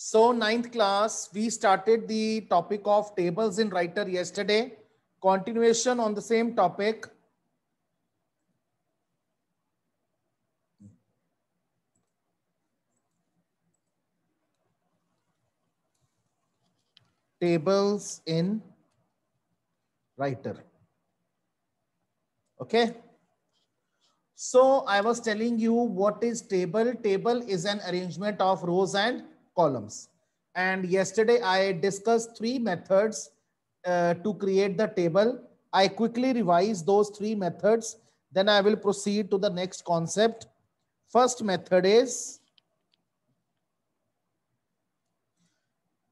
So ninth class, we started the topic of tables in writer yesterday. Continuation on the same topic. Tables in writer. Okay. So I was telling you what is table. Table is an arrangement of rows and columns. And yesterday I discussed three methods uh, to create the table. I quickly revise those three methods. Then I will proceed to the next concept. First method is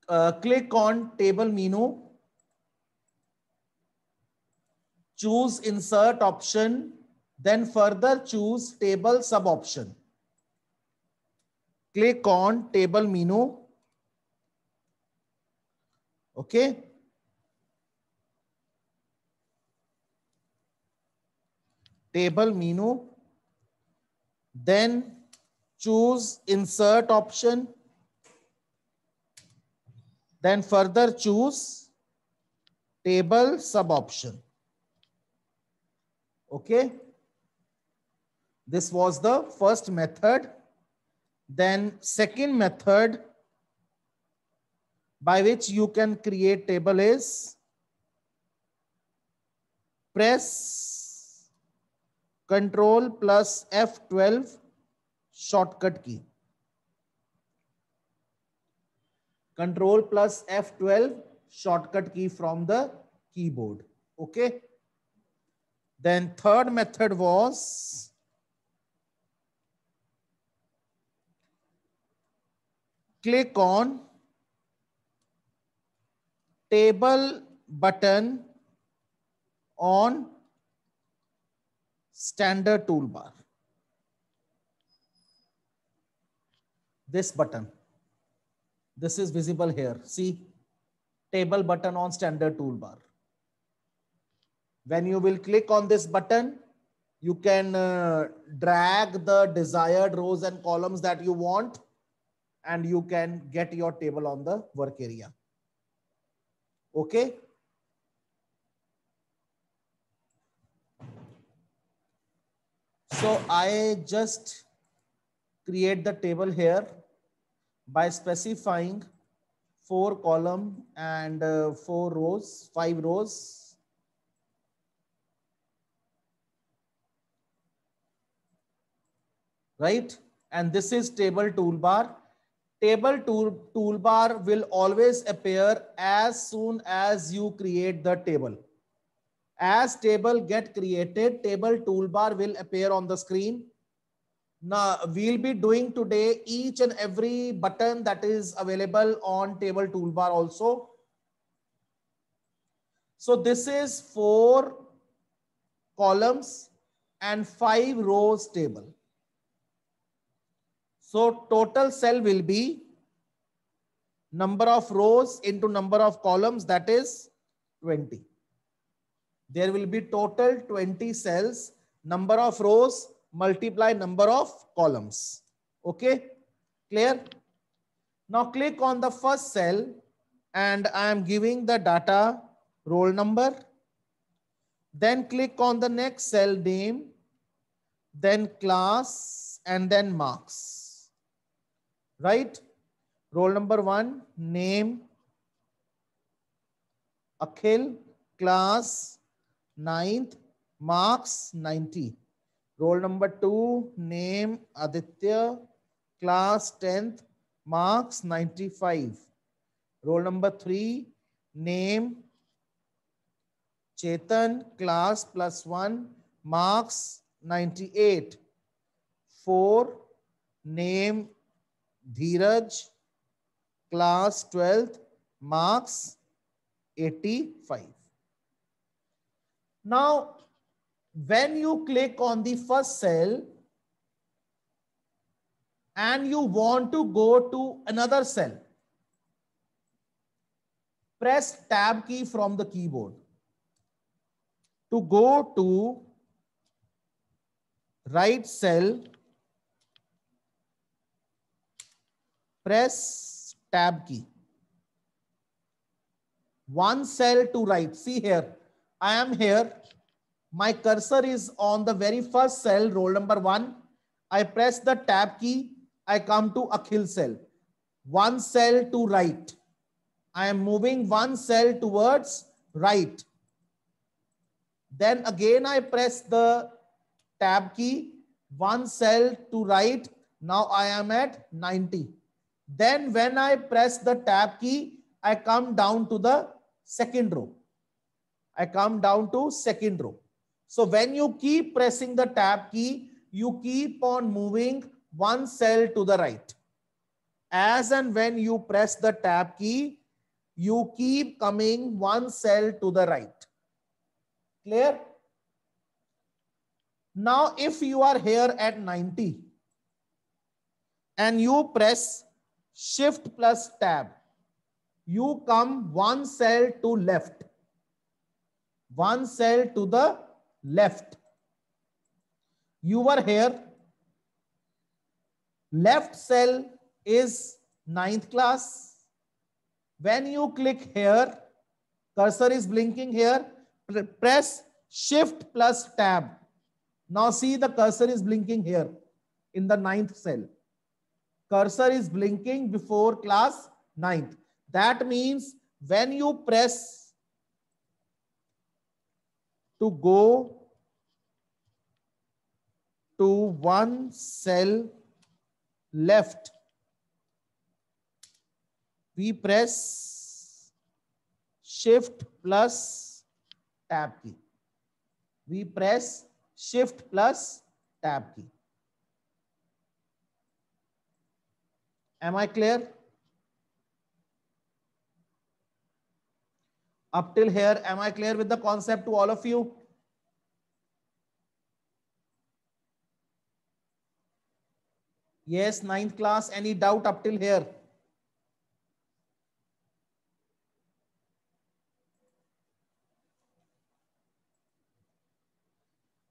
uh, click on table menu. Choose insert option. Then further choose table sub option click on table menu. Okay. Table menu. Then choose insert option. Then further choose table sub option. Okay. This was the first method then second method by which you can create table is press control plus F12 shortcut key. Control plus F12 shortcut key from the keyboard. Okay. Then third method was click on table button on standard toolbar. This button. This is visible here. See, table button on standard toolbar. When you will click on this button, you can uh, drag the desired rows and columns that you want and you can get your table on the work area. Okay. So I just create the table here by specifying four column and uh, four rows, five rows. Right? And this is table toolbar table tool, toolbar will always appear as soon as you create the table. As table get created, table toolbar will appear on the screen. Now we'll be doing today each and every button that is available on table toolbar also. So this is four columns and five rows table. So total cell will be number of rows into number of columns that is 20. There will be total 20 cells, number of rows multiply number of columns. Okay, clear? Now click on the first cell and I am giving the data roll number. Then click on the next cell name, then class and then marks. right roll number 1 name akhil class 9th marks 90 roll number 2 name aditya class 10th marks 95 roll number 3 name chetan class plus 1 marks 98 4 name Dheeraj, class 12th, marks 85. Now, when you click on the first cell and you want to go to another cell, press tab key from the keyboard to go to right cell press tab key. One cell to right. See here, I am here. My cursor is on the very first cell, roll number one. I press the tab key. I come to Akhil cell. One cell to right. I am moving one cell towards right. Then again, I press the tab key, one cell to right. Now I am at 90. Then when I press the tab key, I come down to the second row. I come down to second row. So when you keep pressing the tab key, you keep on moving one cell to the right. As and when you press the tab key, you keep coming one cell to the right. Clear? Now, if you are here at 90 and you press shift plus tab you come one cell to left one cell to the left you were here left cell is ninth class when you click here cursor is blinking here press shift plus tab now see the cursor is blinking here in the ninth cell cursor is blinking before class 9th. That means when you press to go to one cell left, we press shift plus tab key. We press shift plus tab key. Am I clear? Up till here, am I clear with the concept to all of you? Yes, ninth class, any doubt up till here?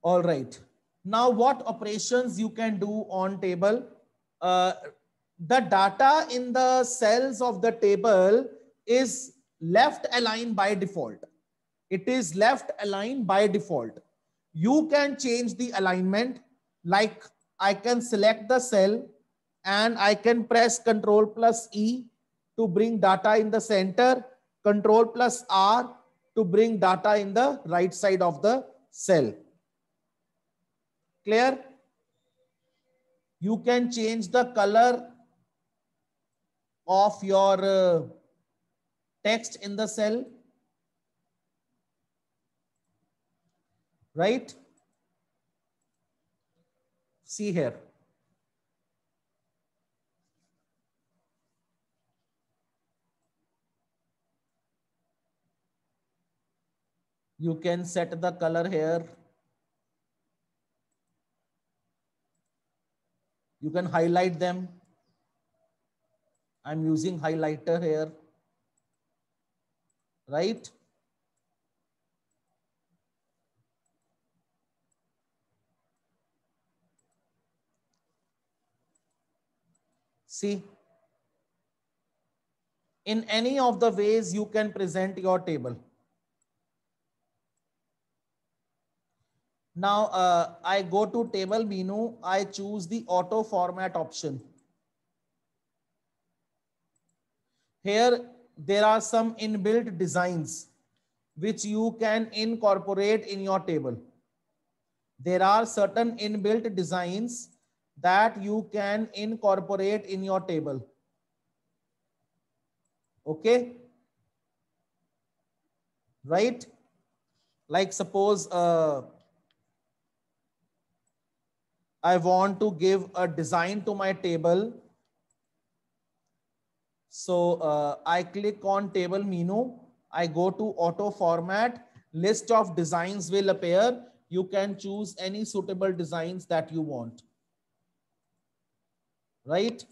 All right. Now, what operations you can do on table? Uh, the data in the cells of the table is left aligned by default. It is left aligned by default. You can change the alignment like I can select the cell and I can press control plus E to bring data in the center, control plus R to bring data in the right side of the cell. Clear? You can change the color of your uh, text in the cell, right? See here. You can set the color here. You can highlight them. I'm using highlighter here, right? See, in any of the ways you can present your table. Now uh, I go to table menu, I choose the auto format option. Here, there are some inbuilt designs which you can incorporate in your table. There are certain inbuilt designs that you can incorporate in your table. Okay. Right. Like suppose uh, I want to give a design to my table so uh, I click on table menu. I go to auto format. List of designs will appear. You can choose any suitable designs that you want. Right?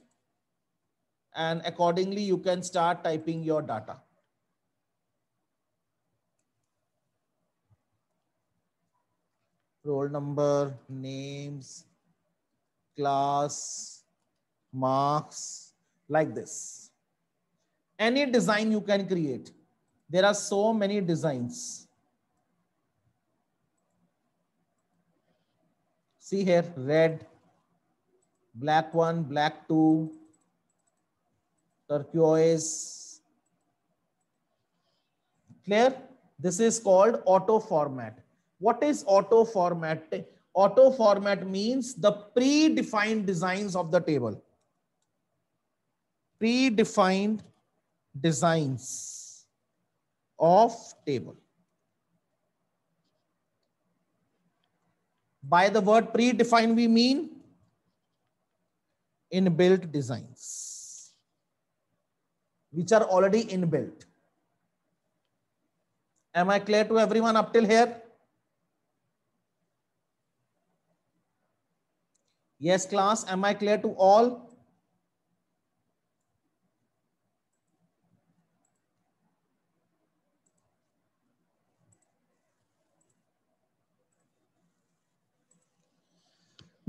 And accordingly, you can start typing your data. Roll number, names, class, marks, like this any design you can create. There are so many designs. See here, red, black one, black two, turquoise. Clear? This is called auto format. What is auto format? Auto format means the predefined designs of the table. Predefined designs of table. By the word predefined, we mean inbuilt designs, which are already inbuilt. Am I clear to everyone up till here? Yes, class, am I clear to all?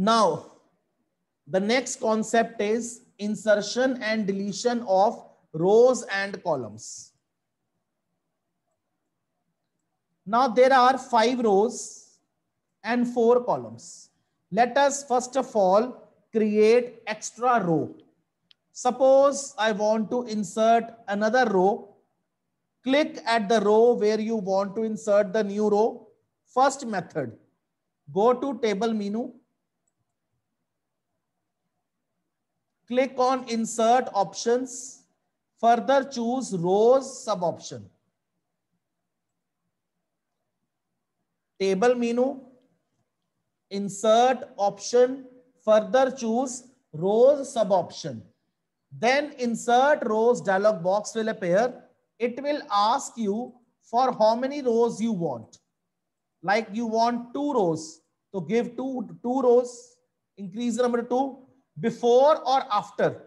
Now, the next concept is insertion and deletion of rows and columns. Now there are five rows and four columns. Let us first of all create extra row. Suppose I want to insert another row. Click at the row where you want to insert the new row. First method, go to table menu click on insert options further choose rows sub option table menu insert option further choose rows sub option then insert rows dialog box will appear it will ask you for how many rows you want like you want two rows so give two two rows increase number two before or after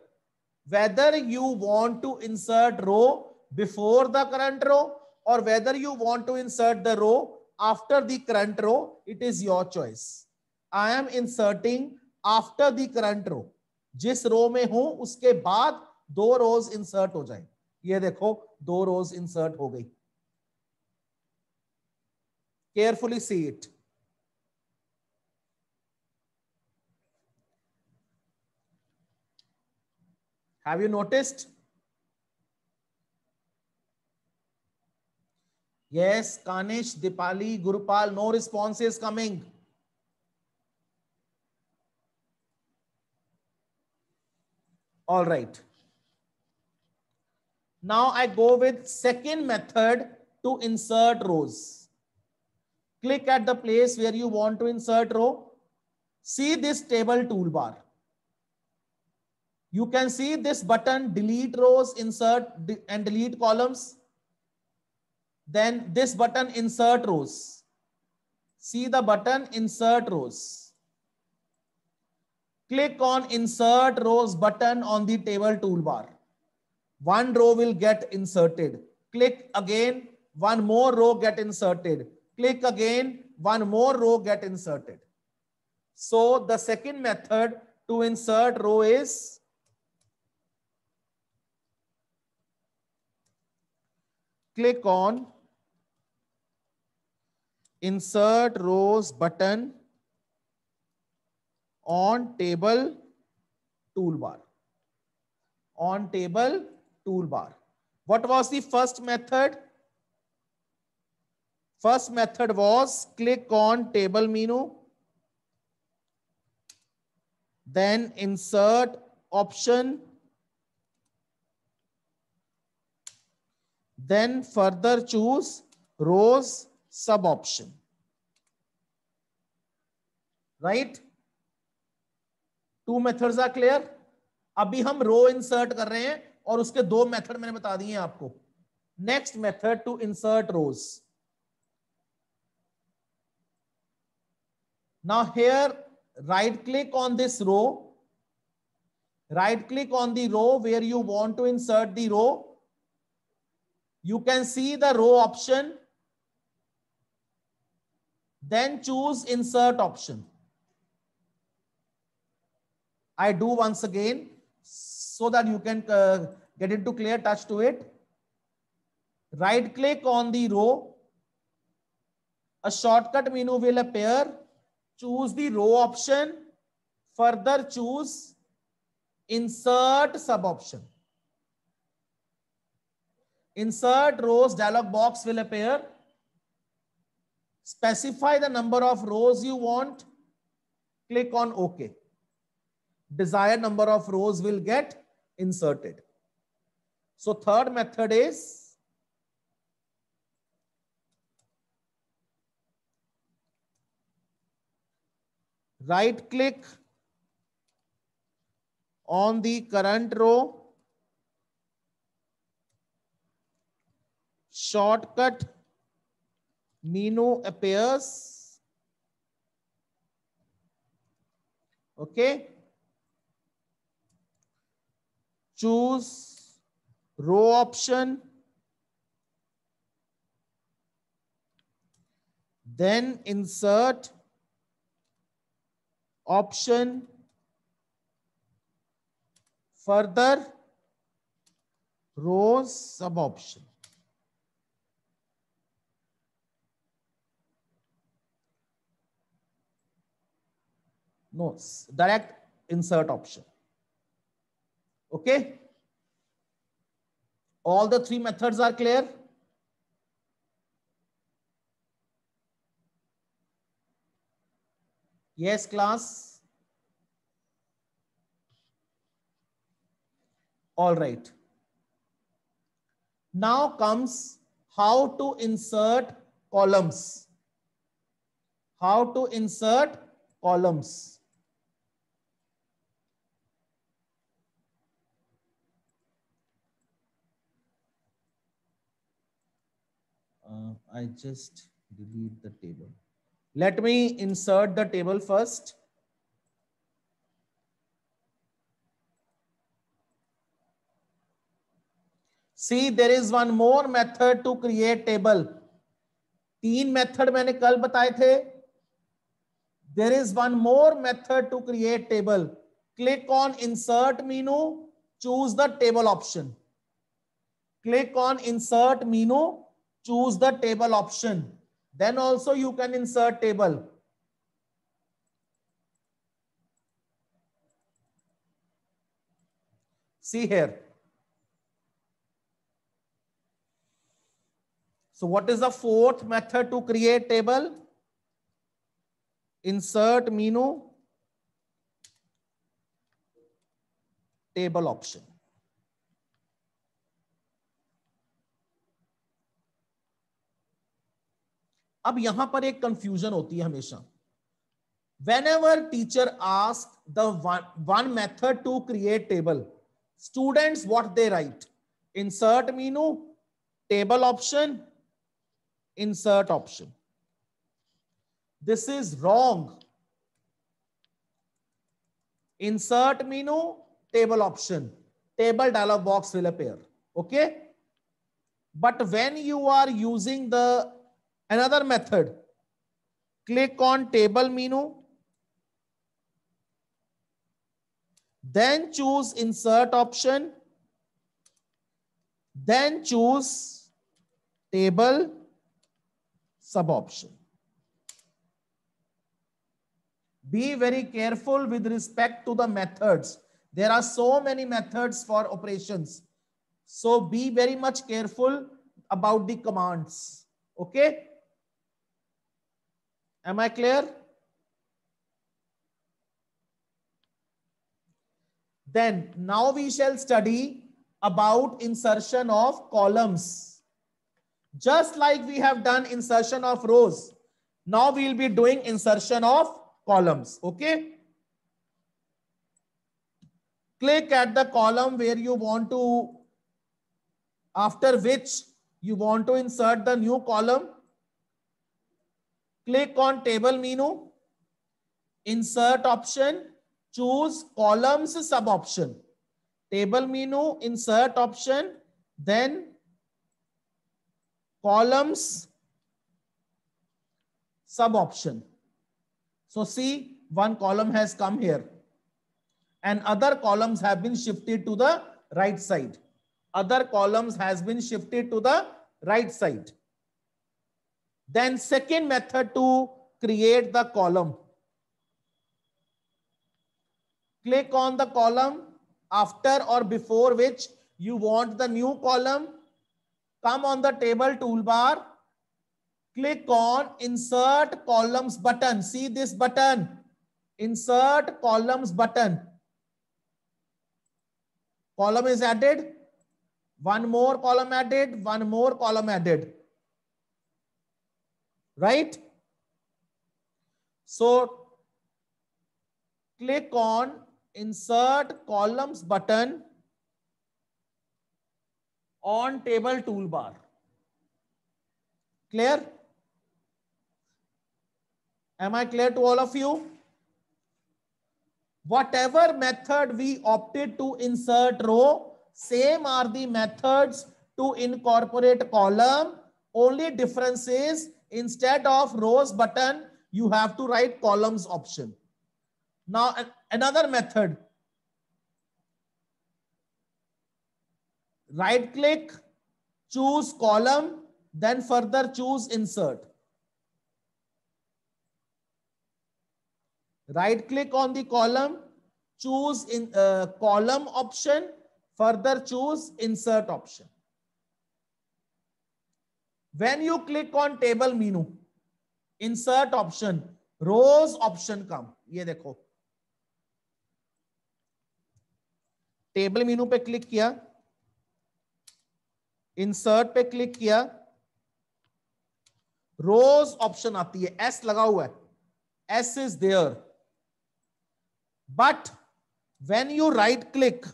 whether you want to insert row before the current row or whether you want to insert the row after the current row it is your choice i am inserting after the current row jis row mein hu uske baad दो रोज insert हो जाए ये देखो दो रोज insert हो गई carefully see it Have you noticed? Yes, Kanish, Dipali, Gurupal, no response is coming. All right. Now I go with second method to insert rows. Click at the place where you want to insert row. See this table toolbar you can see this button delete rows, insert and delete columns. Then this button insert rows. See the button insert rows. Click on insert rows button on the table toolbar. One row will get inserted. Click again, one more row get inserted. Click again, one more row get inserted. So the second method to insert row is click on insert rows button on table toolbar. On table toolbar. What was the first method? First method was click on table menu. Then insert option Then further choose rows sub option. Right? Two methods are clear. अभी हम रो insert कर रहे हैं और उसके दो method मैंने बता दिए आपको next method to insert rows now here right click on this row right click on the row where you want to insert the row you can see the row option then choose insert option i do once again so that you can uh, get into clear touch to it right click on the row a shortcut menu will appear choose the row option further choose insert sub option Insert rows dialog box will appear. Specify the number of rows you want. Click on OK. Desired number of rows will get inserted. So third method is right click on the current row shortcut menu appears okay choose row option then insert option further rows sub option No, direct insert option. Okay. All the three methods are clear. Yes, class. All right. Now comes how to insert columns. How to insert columns. uh, I just delete the table. Let me insert the table first. See, there is one more method to create table. teen method maine kal bataye the there is one more method to create table click on insert menu choose the table option click on insert menu choose the table option. Then also you can insert table. See here. So what is the fourth method to create table? Insert menu table option. अब यहां पर एक confusion होती है हमेशा whenever teacher ask the one to create table student what they write insert menu table option insert option this is wrong insert menu table option table dialog box will appear okay but when you are using the Another method, click on table menu. Then choose insert option. Then choose table sub option. Be very careful with respect to the methods. There are so many methods for operations. So be very much careful about the commands. Okay. Am I clear? Then now we shall study about insertion of columns. Just like we have done insertion of rows, now we will be doing insertion of columns. Okay. Click at the column where you want to, after which you want to insert the new column. Click on table menu, insert option, choose columns sub option. Table menu, insert option, then columns sub option. So see one column has come here and other columns have been shifted to the right side. Other columns has been shifted to the right side. Then second method to create the column. Click on the column after or before which you want the new column. Come on the table toolbar. Click on insert columns button. See this button. Insert columns button. Column is added. One more column added. One more column added right? So click on insert columns button on table toolbar. Clear? Am I clear to all of you? Whatever method we opted to insert row, same are the methods to incorporate column. Only difference is Instead of rows button, you have to write columns option. Now another method. Right click, choose column, then further choose insert. Right click on the column, choose in uh, column option, further choose insert option. When you click on table menu insert option rows option come ये देखो table Meenu पे click किया insert पे click किया रोज option आती है S लगा हुआ है S is there but when you right click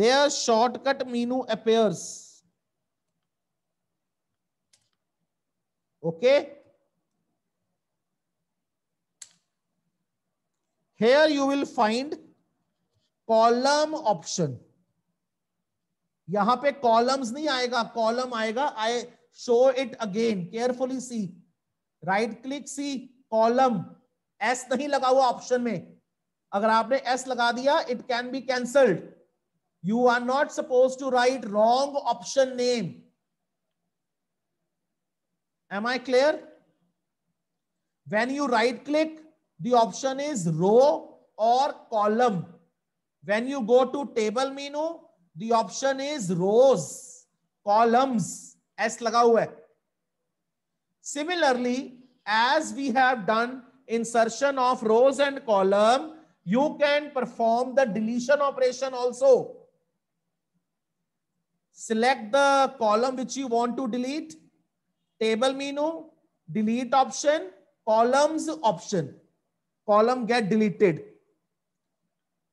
Their shortcut Minu appears. Okay. Here you will find column option. यहां पे columns नहीं आएगा column आएगा I show it again carefully see right click see column S नहीं लगा हुआ option में अगर आपने S लगा दिया it can be cancelled You are not supposed to write wrong option name. Am I clear? When you right click, the option is row or column. When you go to table menu, the option is rows, columns. S laga hua hai. Similarly, as we have done insertion of rows and column, you can perform the deletion operation also. select the column which you want to delete table menu delete option columns option column get deleted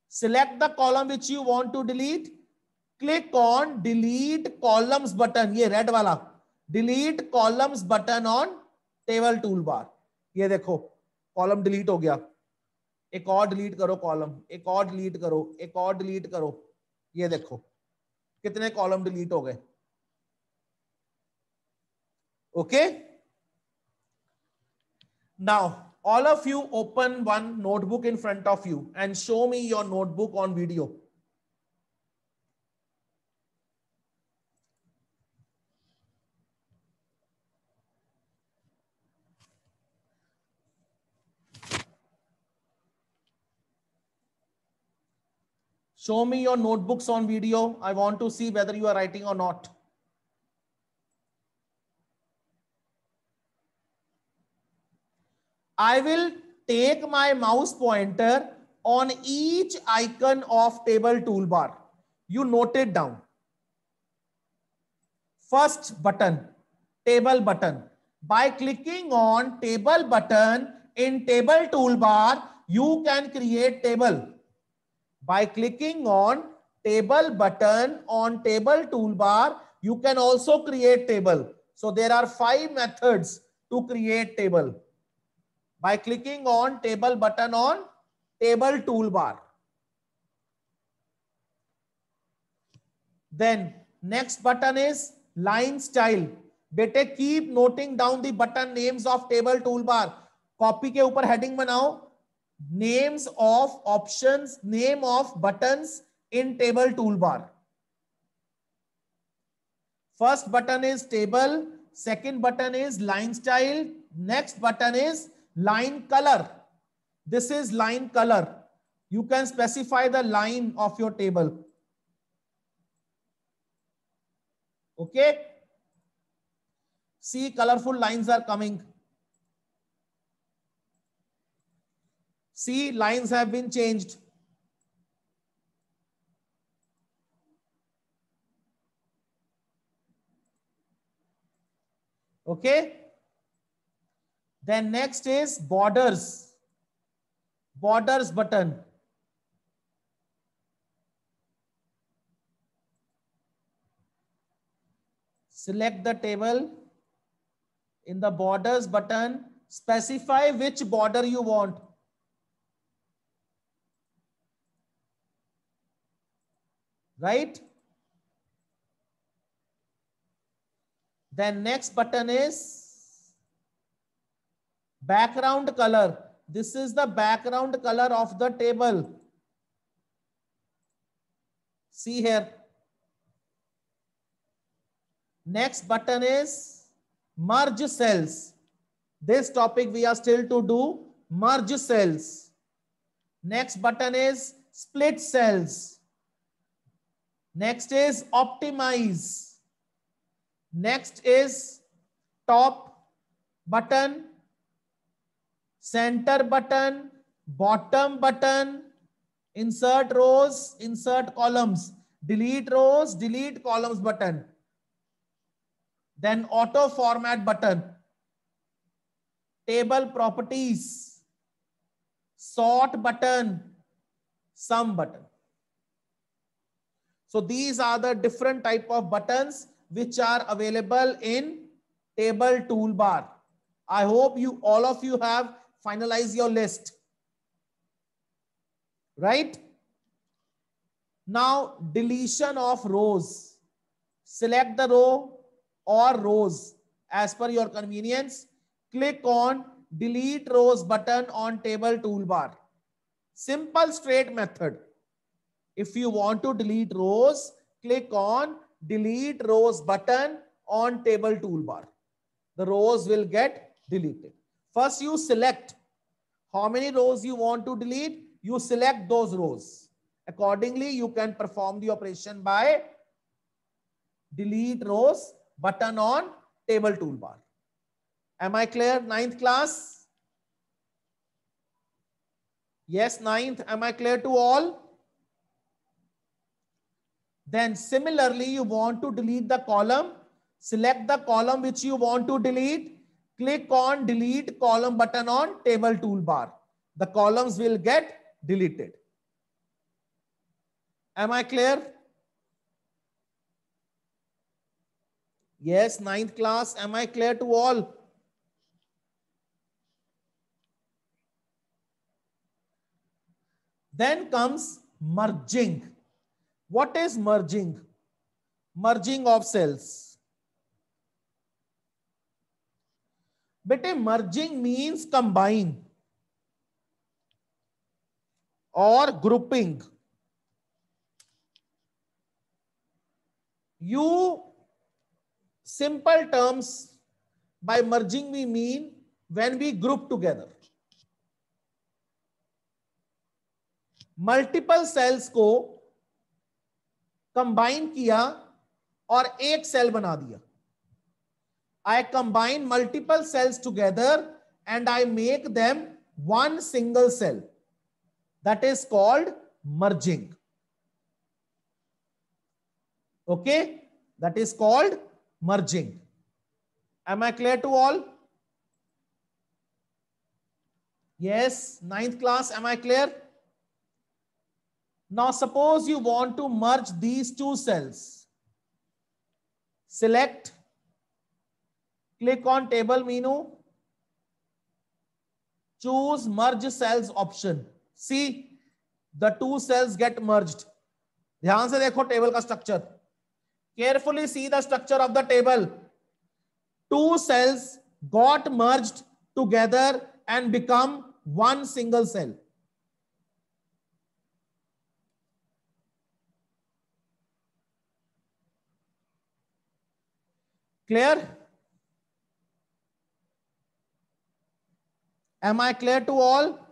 select the column which you want to delete click on delete columns button ye red wala delete columns button on table toolbar ye dekho column delete ho gaya ek aur delete karo column ek aur delete karo ek aur delete karo ye dekho कितने column delete हो गए okay now all of you open one notebook in front of you and show me your notebook on video show me your notebooks on video. I want to see whether you are writing or not. I will take my mouse pointer on each icon of table toolbar. You note it down. First button, table button. By clicking on table button in table toolbar, you can create table. by clicking on table button on table toolbar you can also create table so there are five methods to create table by clicking on table button on table toolbar then next button is line style बेटे keep noting down the button names of table toolbar copy के ऊपर heading बनाओ names of options, name of buttons in table toolbar. First button is table, second button is line style, next button is line color. This is line color. You can specify the line of your table. Okay. See colorful lines are coming. See, lines have been changed. Okay. Then next is borders. Borders button. Select the table. In the borders button, specify which border you want. right? Then next button is background color. This is the background color of the table. See here. Next button is merge cells. This topic we are still to do merge cells. Next button is split cells. next is optimize next is top button center button bottom button insert rows insert columns delete rows delete columns button then auto format button table properties sort button sum button So these are the different type of buttons which are available in table toolbar. I hope you all of you have finalized your list. Right? Now deletion of rows. Select the row or rows as per your convenience. Click on delete rows button on table toolbar. Simple straight method. If you want to delete rows, click on delete rows button on table toolbar. The rows will get deleted. First, you select how many rows you want to delete. You select those rows. Accordingly, you can perform the operation by delete rows button on table toolbar. Am I clear? Ninth class? Yes, ninth. Am I clear to all? Then similarly, you want to delete the column. Select the column which you want to delete. Click on delete column button on table toolbar. The columns will get deleted. Am I clear? Yes, ninth class. Am I clear to all? Then comes merging. what is merging merging of cells बेटे merging means combine or grouping you simple terms by merging we mean when we group together multiple cells को combine किया और एक cell बना दिया I combine multiple cells together and I make them one single cell that is called merging okay that is called merging am I clear to all yes ninth class am I clear Now, suppose you want to merge these two cells. Select, click on table menu, choose merge cells option. See, the two cells get merged. ध्यान से देखो table का structure carefully see the structure of the table. Two cells got merged together and become one single cell. Clear? Am I clear to all?